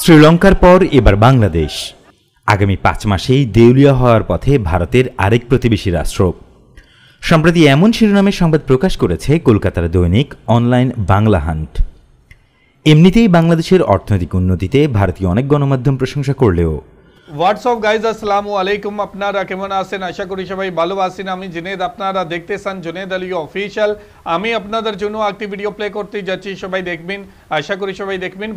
শ্রীলঙ্কার পর এবার বাংলাদেশ আগামী পাঁচ মাসেই দেউলিয়া হওয়ার পথে ভারতের আরেক প্রতিবেশী রাষ্ট্র সম্প্রতি এমন শিরোনামে সংবাদ প্রকাশ করেছে কলকাতার দৈনিক অনলাইন বাংলা হান্ট এমনিতেই বাংলাদেশের অর্থনৈতিক উন্নতিতে ভারতীয় অনেক গণমাধ্যম প্রশংসা করলেও হোয়াটসঅ্যাপ গাইজ আসসালামু আলাইকুম আপনারা কেমন आसें आशा करी सबाई भलो आसें जिनेद अपनारा देते सन जुनेद अली অফিসিয়াল अपन जो জন্য একটি ভিডিও প্লে করতে যাচ্ছি সবাই দেখবেন আশা করি সবাই দেখবেন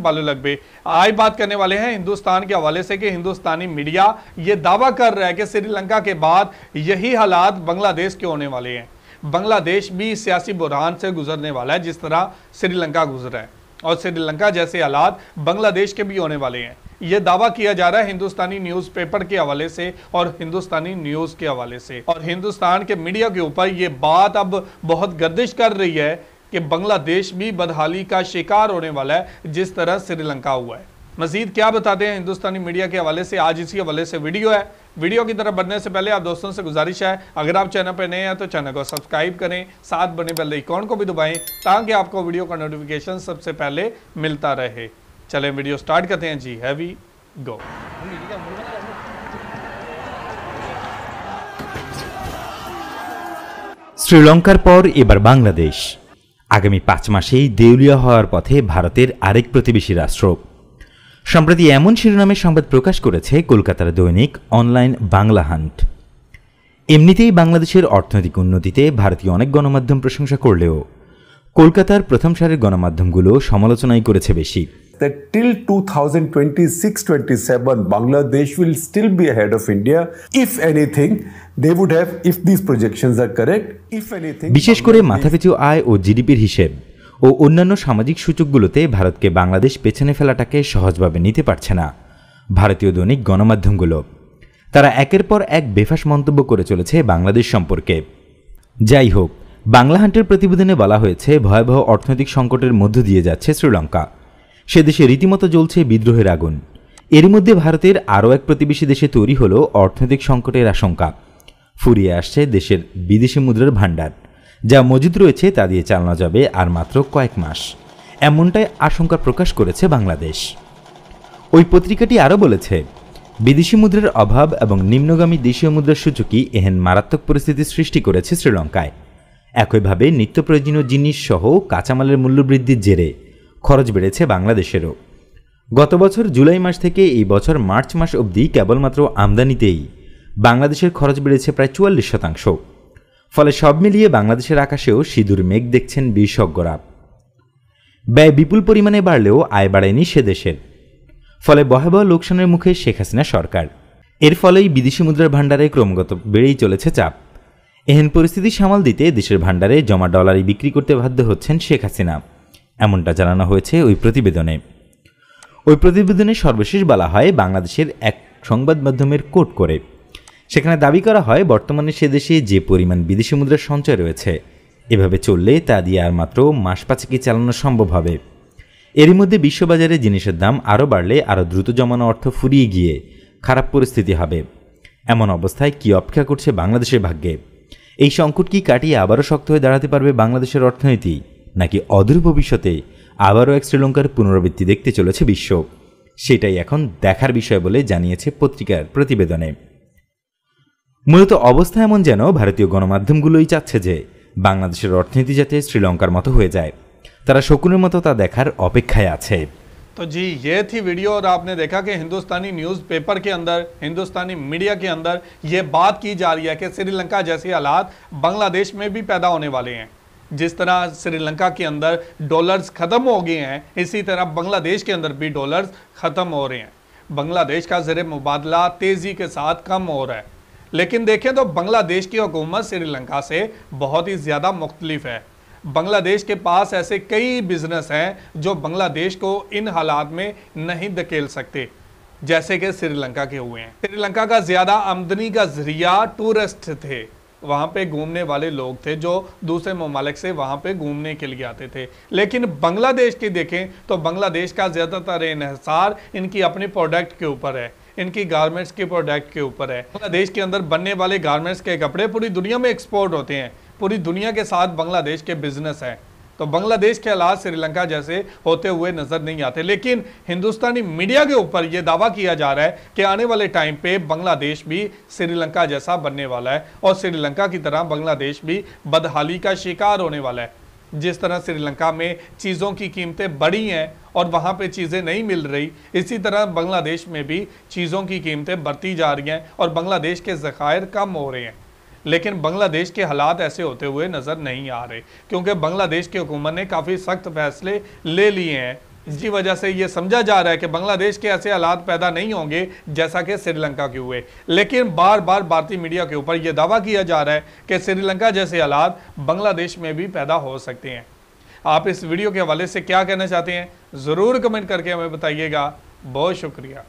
आज बात करने वाले हैं हिंदुस्तान के हवाले से कि हिंदुस्तानी मीडिया ये दावा कर रहा है कि श्रीलंका के बाद यही हालात बांग्लादेश के होने वाले हैं बांग्लादेश भी सियासी बुरहान से गुजरने वाला है जिस तरह श्रीलंका गुजरा है और श्रीलंका जैसे हालात बांग्लादेश के भी होने वाले हैं यह दावा किया जा रहा है हिंदुस्तानी न्यूज़पेपर के हवाले से और हिंदुस्तानी न्यूज़ के हवाले से और हिंदुस्तान के मीडिया के ऊपर ये बात अब बहुत गर्दिश कर रही है कि बांग्लादेश भी बदहाली का शिकार होने वाला है जिस तरह श्रीलंका हुआ है मजीद क्या बताते हैं हिंदुस्तानी मीडिया के हवाले से आज इसी हवाले से वीडियो है वीडियो की तरफ बढ़ने से पहले आप दोस्तों से गुजारिश है अगर आप चैनल पर नए हैं तो चैनल को सब्सक्राइब करें साथ बने बेल आइकॉन को भी दबाएं ताकि आपको वीडियो का नोटिफिकेशन सबसे पहले मिलता रहे चले वीडियो स्टार्ट करते हैं जी हैवी गो শ্রীলঙ্কার পর এবার বাংলাদেশ আগামী পাঁচ মাসেই দেউলিয়া হওয়ার পথে ভারতের আরেক প্রতিবেশী রাষ্ট্র সম্প্রতি এমন শিরোনামে সংবাদ প্রকাশ করেছে কলকাতার দৈনিক অনলাইন বাংলা হান্ট এমনিতেই বাংলাদেশের অর্থনৈতিক উন্নতিতে ভারতীয় অনেক গণমাধ্যম প্রশংসা করলেও কলকাতার প্রথম সারের গণমাধ্যমগুলো সমালোচনাই করেছে বেশি that till 2026-27, Bangladesh will still be ahead of India. If anything, they would have, if these projections are correct, if anything... বিশেষ করে মাথাপিছু আয় ও জিডিপির হিসেব ও অন্যান্য সামাজিক সূচকগুলোতে ভারতকে বাংলাদেশ পেছনে ফেলাটাকে সহজভাবে নিতে পারছে না ভারতীয় দৈনিক গণমাধ্যমগুলো তারা একের পর এক বেফাস মন্তব্য করে চলেছে বাংলাদেশ সম্পর্কে যাই হোক বাংলা হান্টের প্রতিবেদনে বলা হয়েছে ভয়াবহ অর্থনৈতিক সংকটের মধ্য দিয়ে যাচ্ছে শ্রীলঙ্কা সে দেশে রীতিমতো জ্বলছে বিদ্রোহের আগুন এরই মধ্যে ভারতের আরও এক প্রতিবেশী দেশে তৈরি হল অর্থনৈতিক সংকটের আশঙ্কা ফুরিয়ে আসছে দেশের বিদেশি মুদ্রার ভাণ্ডার যা মজুদ রয়েছে তা দিয়ে চালানো যাবে আর মাত্র কয়েক মাস এমনটাই আশঙ্কা প্রকাশ করেছে বাংলাদেশ ওই পত্রিকাটি আরও বলেছে বিদেশি মুদ্রার অভাব এবং নিম্নগামী দেশীয় মুদ্রার সূচকই এহেন মারাত্মক পরিস্থিতি সৃষ্টি করেছে শ্রীলঙ্কায় একইভাবে নিত্য প্রয়োজনীয় জিনিস সহ কাঁচামালের মূল্যবৃদ্ধির জেরে খরচ বেড়েছে বাংলাদেশেরও গত বছর জুলাই মাস থেকে এই বছর মার্চ মাস অবধি কেবলমাত্র আমদানিতেই বাংলাদেশের খরচ বেড়েছে প্রায় চুয়াল্লিশ শতাংশ ফলে সব মিলিয়ে বাংলাদেশের আকাশেও সিঁদুর মেঘ দেখছেন বিশেষজ্ঞরা ব্যয় বিপুল পরিমাণে বাড়লেও আয় বাড়েনি সে দেশের ফলে ভয়াবহ লোকসানের মুখে শেখ হাসিনা সরকার এর ফলেই বিদেশি মুদ্রার ভাণ্ডারে ক্রমাগত বেড়েই চলেছে চাপ এহেন পরিস্থিতি সামাল দিতে দেশের ভাণ্ডারে জমা ডলারই বিক্রি করতে বাধ্য হচ্ছেন শেখ হাসিনা এমনটা জানানো হয়েছে ওই প্রতিবেদনে ওই প্রতিবেদনে সর্বশেষ বলা হয় বাংলাদেশের এক সংবাদ মাধ্যমের কোট করে সেখানে দাবি করা হয় বর্তমানে সে দেশে যে পরিমাণ বিদেশি মুদ্রার সঞ্চয় রয়েছে এভাবে চললে তা দিয়ে আর মাত্র মাস পাঁচেকই চালানো সম্ভব হবে এরই মধ্যে বিশ্ববাজারে জিনিসের দাম আরও বাড়লে আরও দ্রুত জমানো অর্থ ফুরিয়ে গিয়ে খারাপ পরিস্থিতি হবে এমন অবস্থায় কি অপেক্ষা করছে বাংলাদেশের ভাগ্যে এই সংকট কি কাটিয়ে আবারও শক্ত হয়ে দাঁড়াতে পারবে বাংলাদেশের অর্থনীতি নাকি অদূর ভবিষ্যতে আবারও এক শ্রীলঙ্কার পুনরাবৃত্তি দেখতে চলেছে বিশ্ব সেটাই এখন দেখার বিষয় বলে জানিয়েছে পত্রিকার প্রতিবেদনে মূলত অবস্থা এমন যেন ভারতীয় গণমাধ্যমগুলোই চাচ্ছে যে বাংলাদেশের অর্থনীতি যাতে শ্রীলঙ্কার মতো হয়ে যায় তারা শকুনের মতো তা দেখার অপেক্ষায় আছে তো জি ইয়ে থি ভিডিও আর আপনি দেখা कि হিন্দুস্তানি নিউজ পেপার কে অন্দর হিন্দুস্তানি মিডিয়া কে অন্দর ইয়ে বাত কি যা রিয়া कि শ্রীলঙ্কা जैसे হালাত বাংলাদেশ মে भी पैदा होने वाले जिस तरह श्रीलंका के अंदर डॉलर्स ख़त्म हो गए हैं इसी तरह बांग्लादेश के अंदर भी डॉलर्स ख़त्म हो रहे हैं बांग्लादेश का ज़र मुबादला तेज़ी के साथ कम हो रहा है लेकिन देखें तो बांग्लादेश की हुकूमत श्रीलंका से बहुत ही ज़्यादा मुख्तलिफ है बांग्लादेश के पास ऐसे कई बिजनेस हैं जो बांग्लादेश को इन हालात में नहीं धकेल सकते जैसे कि श्रीलंका के हुए हैं श्रीलंका का ज़्यादा आमदनी का जरिया टूरिस्ट थे वहाँ पे घूमने वाले लोग थे जो दूसरे ममालिक से वहाँ पे घूमने के लिए आते थे लेकिन बांग्लादेश की देखें तो बांग्लादेश का ज़्यादातर इहसार इनकी अपने प्रोडक्ट के ऊपर है इनकी गारमेंट्स के प्रोडक्ट के ऊपर है बांग्लादेश के अंदर बनने वाले गारमेंट्स के कपड़े पूरी दुनिया में एक्सपोर्ट होते हैं पूरी दुनिया के साथ बांग्लादेश के बिजनेस हैं तो बांग्लादेश के हालात श्रीलंका जैसे होते हुए नजर नहीं आते लेकिन हिंदुस्तानी मीडिया के ऊपर यह दावा किया जा रहा है कि आने वाले टाइम पे बांग्लादेश भी श्रीलंका जैसा बनने वाला है और श्रीलंका की तरह बांग्लादेश भी बदहाली का शिकार होने वाला है जिस तरह श्रीलंका में चीज़ों की कीमतें बढ़ी हैं और वहाँ पे चीज़ें नहीं मिल रही इसी तरह बांग्लादेश में भी चीज़ों की कीमतें बढ़ती जा रही हैं और बांग्लादेश के ज़खायर कम हो रहे हैं लेकिन बांग्लादेश के हालात ऐसे होते हुए नज़र नहीं आ रहे क्योंकि बांग्लादेश की हुकूमत ने काफ़ी सख्त फैसले ले लिए हैं इसी वजह से ये समझा जा रहा है कि बांग्लादेश के ऐसे हालात पैदा नहीं होंगे जैसा कि श्रीलंका के हुए लेकिन बार बार भारतीय मीडिया के ऊपर यह दावा किया जा रहा है कि श्रीलंका जैसे हालात बांग्लादेश में भी पैदा हो सकते हैं आप इस वीडियो के हवाले से क्या कहना चाहते हैं ज़रूर कमेंट करके हमें बताइएगा बहुत शुक्रिया